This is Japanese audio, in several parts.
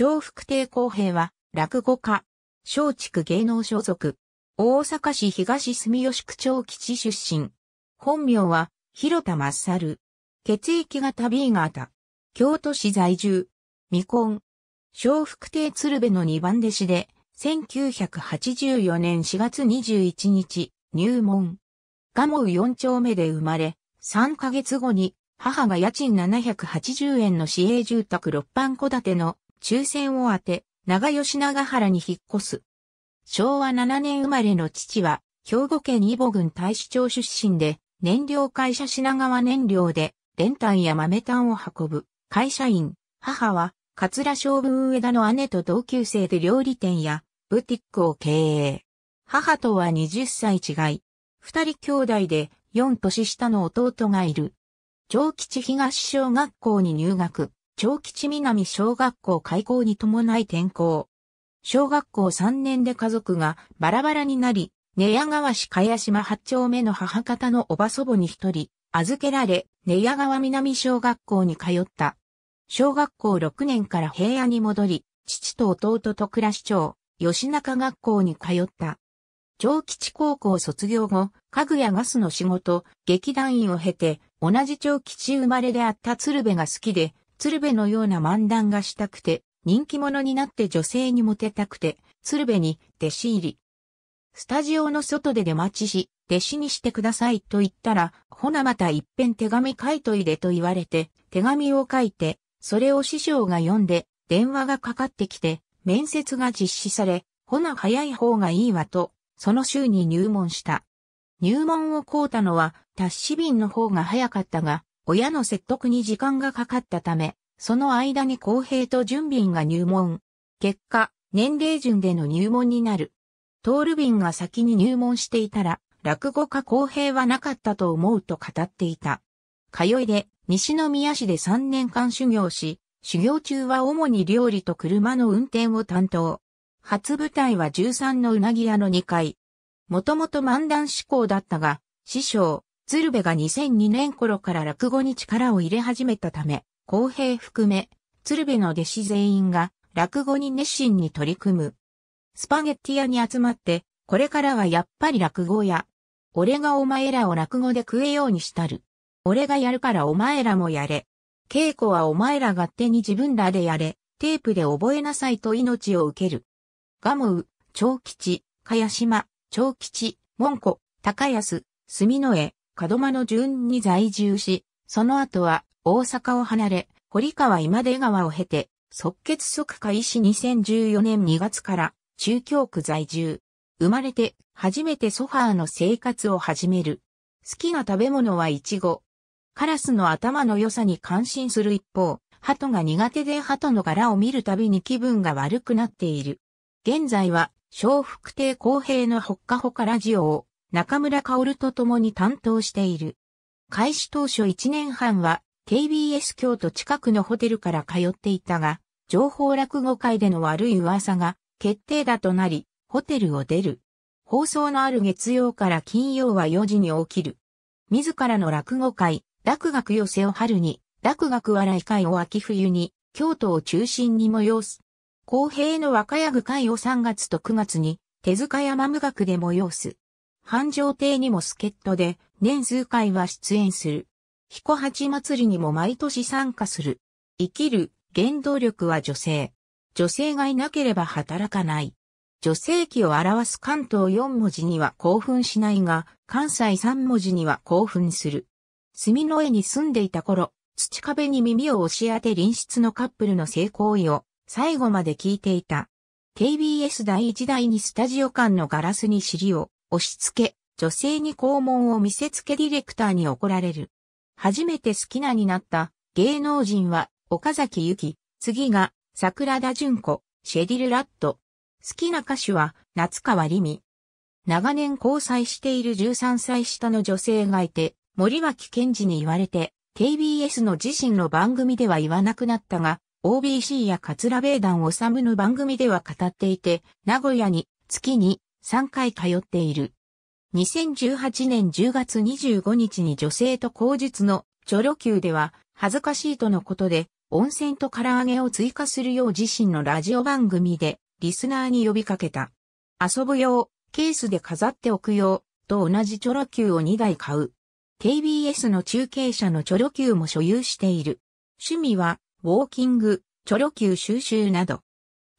小福亭公平は、落語家、松竹芸能所属。大阪市東住吉区長基地出身。本名は、広田マ血液が血液型 B 型。京都市在住。未婚。小福亭鶴瓶の2番弟子で、1984年4月21日、入門。蒲生4丁目で生まれ、3ヶ月後に、母が家賃780円の市営住宅6番戸建ての抽選を当て、長吉長原に引っ越す。昭和7年生まれの父は、兵庫県伊保郡大使町出身で、燃料会社品川燃料で、練炭や豆炭を運ぶ、会社員、母は、桂将軍上田の姉と同級生で料理店や、ブティックを経営。母とは20歳違い。二人兄弟で、四年下の弟がいる。長吉東小学校に入学。長吉南小学校開校に伴い転校。小学校3年で家族がバラバラになり、寝屋川市茅島八丁目の母方のおば祖母に一人、預けられ、寝屋川南小学校に通った。小学校6年から平野に戻り、父と弟と倉市長、吉中学校に通った。長吉高校卒業後、家具やガスの仕事、劇団員を経て、同じ長吉生まれであった鶴瓶が好きで、鶴瓶のような漫談がしたくて、人気者になって女性にモテたくて、鶴瓶に弟子入り。スタジオの外で出待ちし、弟子にしてくださいと言ったら、ほなまた一遍手紙書いといでと言われて、手紙を書いて、それを師匠が読んで、電話がかかってきて、面接が実施され、ほな早い方がいいわと、その週に入門した。入門を凍うたのは、達志便の方が早かったが、親の説得に時間がかかったため、その間に公平と準備員が入門。結果、年齢順での入門になる。トールビンが先に入門していたら、落語家公平はなかったと思うと語っていた。通いで、西宮市で3年間修行し、修行中は主に料理と車の運転を担当。初舞台は13のうなぎ屋の2階。もともと漫談志向だったが、師匠、鶴瓶が2002年頃から落語に力を入れ始めたため、公平含め、鶴瓶の弟子全員が落語に熱心に取り組む。スパゲッティ屋に集まって、これからはやっぱり落語や。俺がお前らを落語で食えようにしたる。俺がやるからお前らもやれ。稽古はお前らが手に自分らでやれ。テープで覚えなさいと命を受ける。ガモウ、長吉、茅島、長吉、門戸、高安、住野江、門間の順に在住し、その後は大阪を離れ、堀川今出川を経て、即決即開始2014年2月から中京区在住。生まれて初めてソファーの生活を始める。好きな食べ物はイチゴ。カラスの頭の良さに感心する一方、鳩が苦手で鳩の柄を見るたびに気分が悪くなっている。現在は、小福亭公平のほっかほかラジオを中村薫と共に担当している。開始当初1年半は KBS 京都近くのホテルから通っていたが、情報落語会での悪い噂が決定打となり、ホテルを出る。放送のある月曜から金曜は4時に起きる。自らの落語会、落学寄せを春に、落学笑い会を秋冬に、京都を中心に催す。公平の若屋具会を3月と9月に、手塚山無学で催す。繁盛亭にも助っ人で、年数回は出演する。彦八祭りにも毎年参加する。生きる原動力は女性。女性がいなければ働かない。女性器を表す関東4文字には興奮しないが、関西3文字には興奮する。住の絵に住んでいた頃、土壁に耳を押し当て隣室のカップルの性行為を最後まで聞いていた。KBS 第1代にスタジオ間のガラスに尻を押し付け、女性に肛門を見せつけディレクターに怒られる。初めて好きなになった芸能人は岡崎ゆき、次が桜田淳子、シェディル・ラット。好きな歌手は夏川りみ。長年交際している13歳下の女性がいて、森脇健児に言われて、KBS の自身の番組では言わなくなったが、OBC や桂米団治の番組では語っていて、名古屋に月に3回通っている。2018年10月25日に女性と口述のチョロ Q では恥ずかしいとのことで温泉と唐揚げを追加するよう自身のラジオ番組でリスナーに呼びかけた。遊ぶ用、ケースで飾っておく用と同じチョロ Q を2台買う。KBS の中継車のチョロ Q も所有している。趣味はウォーキング、チョロ Q 収集など。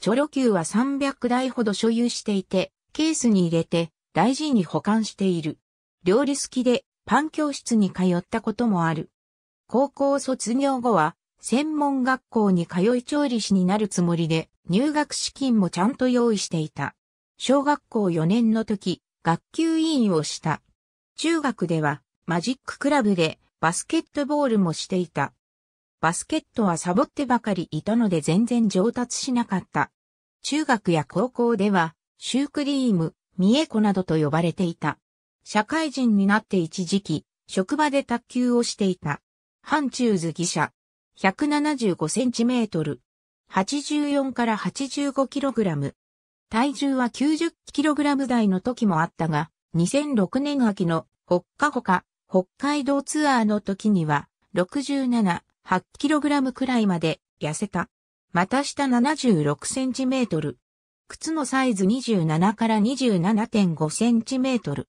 チョロ Q は300台ほど所有していて、ケースに入れて大事に保管している。料理好きでパン教室に通ったこともある。高校卒業後は専門学校に通い調理師になるつもりで入学資金もちゃんと用意していた。小学校4年の時、学級委員をした。中学ではマジッククラブでバスケットボールもしていた。バスケットはサボってばかりいたので全然上達しなかった。中学や高校ではシュークリーム、ミエコなどと呼ばれていた。社会人になって一時期、職場で卓球をしていた。ハンチューズ記者。175センチメートル。84から85キログラム。体重は90キログラム台の時もあったが、2006年秋のっかほか北海道ツアーの時には67、8キログラムくらいまで痩せた。また下76センチメートル。靴のサイズ27から27.5センチメートル。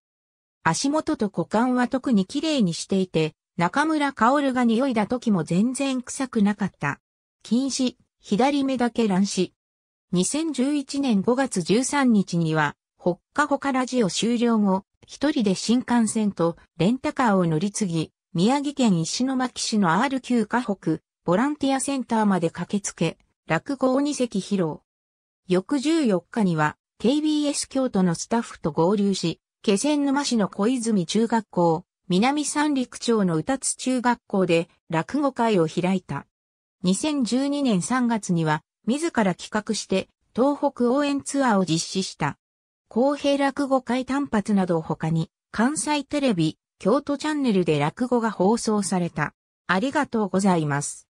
足元と股間は特に綺麗にしていて、中村薫が匂いだ時も全然臭くなかった。禁止、左目だけ乱視。2011年5月13日には、北下ほかラジオ終了後、一人で新幹線とレンタカーを乗り継ぎ、宮城県石巻市の R9 河北、ボランティアセンターまで駆けつけ、落語を2席披露。翌14日には KBS 京都のスタッフと合流し、気仙沼市の小泉中学校、南三陸町の宇達中学校で落語会を開いた。2012年3月には、自ら企画して、東北応援ツアーを実施した。公平落語会単発などを他に、関西テレビ、京都チャンネルで落語が放送された。ありがとうございます。